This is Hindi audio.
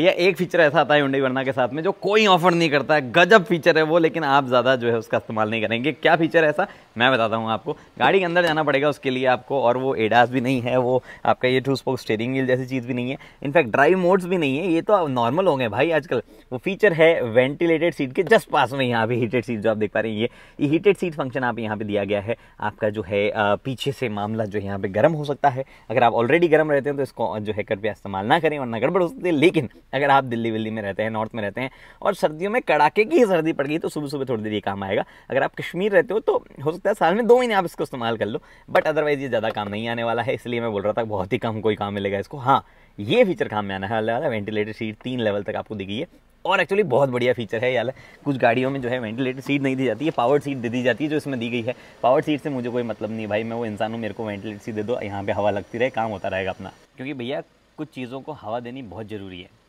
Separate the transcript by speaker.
Speaker 1: भैया एक फीचर ऐसा आता है हुंडई वरना के साथ में जो कोई ऑफर नहीं करता है गजब फीचर है वो लेकिन आप ज़्यादा जो है उसका इस्तेमाल नहीं करेंगे क्या फीचर ऐसा मैं बताता हूँ आपको गाड़ी के अंदर जाना पड़ेगा उसके लिए आपको और वो एडास भी नहीं है वो आपका ये टू स्पोक स्टेयरिंग व्हील जैसी चीज़ भी नहीं है इनफैक्ट ड्राइव मोड्स भी नहीं है ये तो नॉर्मल होंगे भाई आजकल वो फीचर है वेंटिलेटेड सीट के जस्ट पास में यहाँ पर हीटेड सीट जो आप देख पा रहे हैं ये हीटेड सीट फंक्शन आप यहाँ पर दिया गया है आपका जो है पीछे से मामला जो है यहाँ पर गर्म हो सकता है अगर आप ऑलरेडी गर्म रहते हैं तो इसको जो है कर पे इस्तेमाल ना करें वरना गड़बड़ हो सकती है लेकिन अगर आप दिल्ली विल्ली में रहते हैं नॉर्थ में रहते हैं और सर्दियों में कड़ाके की ही सर्दी पड़ गई तो सुबह सुबह थोड़ी देर ये काम आएगा अगर आप कश्मीर रहते हो तो हो सकता है साल में दो महीने आप इसको इस्तेमाल कर लो बट अदरवाइज़ ये ज़्यादा काम नहीं आने वाला है इसलिए मैं बोल रहा था बहुत ही कम कोई काम मिलेगा इसको हाँ ये फीचर काम में आना है अल्लाह वेंटिलेटर सीट तीन लेवल तक आपको दिखी है और एक्चुअली बहुत बढ़िया फीचर है यार कुछ गाड़ियों में जो है वेंटिलेटर सीट नहीं दी जाती है पावर सीट दे दी जाती है जो इसमें दी गई है पावर सीट से मुझे कोई मतलब नहीं भाई मैं वो इंसान हूँ मेरे को वेंटिलेटर सीट दे दो यहाँ पे हवा लगती रहे काम होता रहेगा अपना क्योंकि भैया कुछ चीज़ों को हवा देनी बहुत ज़रूरी है